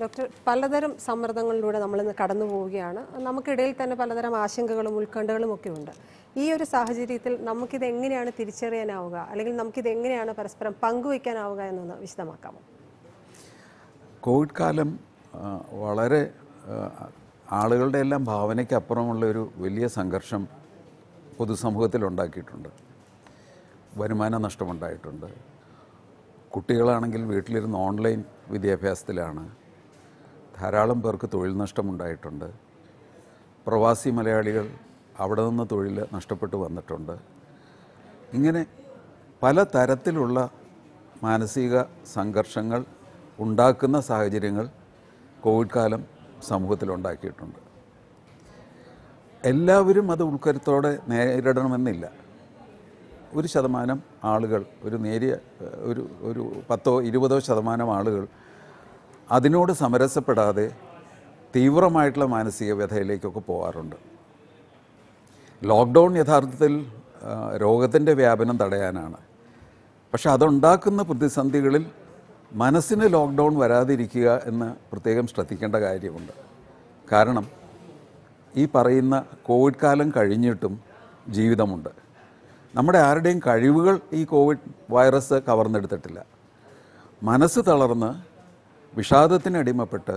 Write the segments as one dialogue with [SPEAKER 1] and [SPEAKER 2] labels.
[SPEAKER 1] doctor പലതരം സമ്മർദ്ദങ്ങളിലൂടെ നമ്മൾ ഇന്ന് കടന്നു പോവുകയാണ് നമുക്കിടയിൽ തന്നെ പലതരം ആശങ്കകളും ഉത്കണ്ഠകളും ഒക്കെ ഉണ്ട് ഈ ഒരു സാഹചര്യത്തിൽ നമുക്കിത് എങ്ങനെയാണ് തിരിച്ചറിയാനാവുക അല്ലെങ്കിൽ നമുക്കിത് എങ്ങനെയാണ് പരസ്പരം പങ്കുവയ്ക്കാനാവുക എന്നൊന്ന് വിശദമാക്കാമോ കോവിഡ് കാലം വളരെ ആളുകളുടെ എല്ലാം ഭാവനയ്ക്ക് അപ്പുറമുള്ള ഒരു വലിയ സംഘർഷം പൊതുസമൂഹത്തിൽ ഉണ്ടാക്കിയിട്ടുണ്ട് വരുമാന നഷ്ടമുണ്ടായിട്ടുണ്ട് കുട്ടികളാണെങ്കിൽ വീട്ടിലിരുന്ന് ഓൺലൈൻ വിദ്യാഭ്യാസത്തിലാണ് ധാരാളം പേർക്ക് തൊഴിൽ നഷ്ടമുണ്ടായിട്ടുണ്ട് പ്രവാസി മലയാളികൾ അവിടെ നിന്ന് തൊഴിൽ നഷ്ടപ്പെട്ട് വന്നിട്ടുണ്ട് ഇങ്ങനെ പല തരത്തിലുള്ള മാനസിക സംഘർഷങ്ങൾ ഉണ്ടാക്കുന്ന സാഹചര്യങ്ങൾ കോവിഡ് കാലം സമൂഹത്തിലുണ്ടാക്കിയിട്ടുണ്ട് എല്ലാവരും അത് ഉൾക്കരുത്തോടെ നേരിടണമെന്നില്ല ഒരു ശതമാനം ആളുകൾ ഒരു നേരിയ ഒരു ഒരു പത്തോ ഇരുപതോ ശതമാനം ആളുകൾ അതിനോട് സമരസപ്പെടാതെ തീവ്രമായിട്ടുള്ള മാനസിക വ്യഥയിലേക്കൊക്കെ പോകാറുണ്ട് ലോക്ക്ഡൗൺ യഥാർത്ഥത്തിൽ രോഗത്തിൻ്റെ വ്യാപനം തടയാനാണ് പക്ഷെ അതുണ്ടാക്കുന്ന പ്രതിസന്ധികളിൽ മനസ്സിന് ലോക്ക്ഡൗൺ വരാതിരിക്കുക എന്ന് പ്രത്യേകം ശ്രദ്ധിക്കേണ്ട കാര്യമുണ്ട് കാരണം ഈ പറയുന്ന കോവിഡ് കാലം കഴിഞ്ഞിട്ടും ജീവിതമുണ്ട് നമ്മുടെ ആരുടെയും കഴിവുകൾ ഈ കോവിഡ് വൈറസ് കവർന്നെടുത്തിട്ടില്ല മനസ്സ് തളർന്ന് വിഷാദത്തിന് അടിമപ്പെട്ട്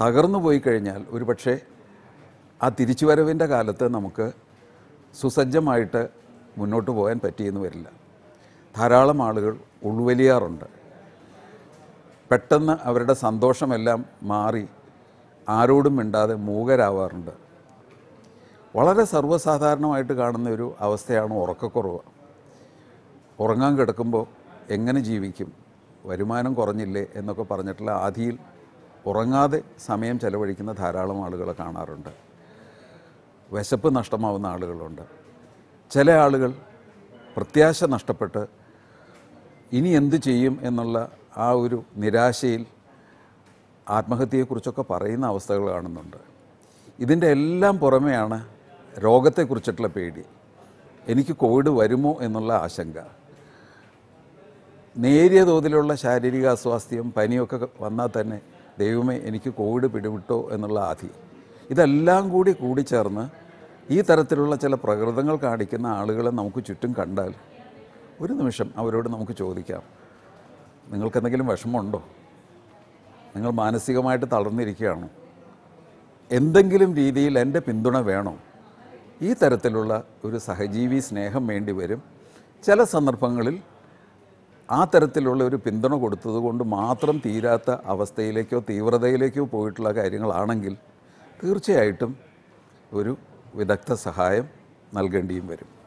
[SPEAKER 1] തകർന്നു പോയി കഴിഞ്ഞാൽ ഒരുപക്ഷെ ആ തിരിച്ചുവരവിൻ്റെ കാലത്ത് നമുക്ക് സുസജ്ജമായിട്ട് മുന്നോട്ട് പോകാൻ പറ്റിയെന്ന് വരില്ല ധാരാളം ആളുകൾ ഉൾവലിയാറുണ്ട് പെട്ടെന്ന് അവരുടെ സന്തോഷമെല്ലാം മാറി ആരോടും മിണ്ടാതെ മൂകരാവാറുണ്ട് വളരെ സർവ്വസാധാരണമായിട്ട് കാണുന്ന ഒരു അവസ്ഥയാണ് ഉറക്കക്കുറവ് ഉറങ്ങാൻ കിടക്കുമ്പോൾ എങ്ങനെ ജീവിക്കും വരുമാനം കുറഞ്ഞില്ലേ എന്നൊക്കെ പറഞ്ഞിട്ടുള്ള ആധിയിൽ ഉറങ്ങാതെ സമയം ചെലവഴിക്കുന്ന ധാരാളം ആളുകളെ കാണാറുണ്ട് വിശപ്പ് നഷ്ടമാവുന്ന ആളുകളുണ്ട് ചില ആളുകൾ പ്രത്യാശ നഷ്ടപ്പെട്ട് ഇനി എന്ത് ചെയ്യും എന്നുള്ള ആ ഒരു നിരാശയിൽ ആത്മഹത്യയെക്കുറിച്ചൊക്കെ പറയുന്ന അവസ്ഥകൾ കാണുന്നുണ്ട് ഇതിൻ്റെ എല്ലാം പുറമെയാണ് രോഗത്തെക്കുറിച്ചിട്ടുള്ള പേടി എനിക്ക് കോവിഡ് വരുമോ എന്നുള്ള ആശങ്ക നേരിയ തോതിലുള്ള ശാരീരിക അസ്വാസ്ഥ്യം പനിയൊക്കെ വന്നാൽ തന്നെ ദൈവമേ എനിക്ക് കോവിഡ് പിടിവിട്ടോ എന്നുള്ള ആധി ഇതെല്ലാം കൂടി കൂടിച്ചേർന്ന് ഈ തരത്തിലുള്ള ചില പ്രകൃതങ്ങൾ കാണിക്കുന്ന ആളുകളെ നമുക്ക് ചുറ്റും കണ്ടാൽ ഒരു നിമിഷം അവരോട് നമുക്ക് ചോദിക്കാം നിങ്ങൾക്കെന്തെങ്കിലും വിഷമമുണ്ടോ നിങ്ങൾ മാനസികമായിട്ട് തളർന്നിരിക്കുകയാണോ എന്തെങ്കിലും രീതിയിൽ എൻ്റെ പിന്തുണ വേണോ ഈ തരത്തിലുള്ള ഒരു സഹജീവി സ്നേഹം വേണ്ടി വരും ചില സന്ദർഭങ്ങളിൽ ആ തരത്തിലുള്ള ഒരു പിന്തുണ കൊടുത്തത് കൊണ്ട് മാത്രം തീരാത്ത അവസ്ഥയിലേക്കോ തീവ്രതയിലേക്കോ പോയിട്ടുള്ള കാര്യങ്ങളാണെങ്കിൽ തീർച്ചയായിട്ടും ഒരു വിദഗ്ധ സഹായം നൽകേണ്ടിയും വരും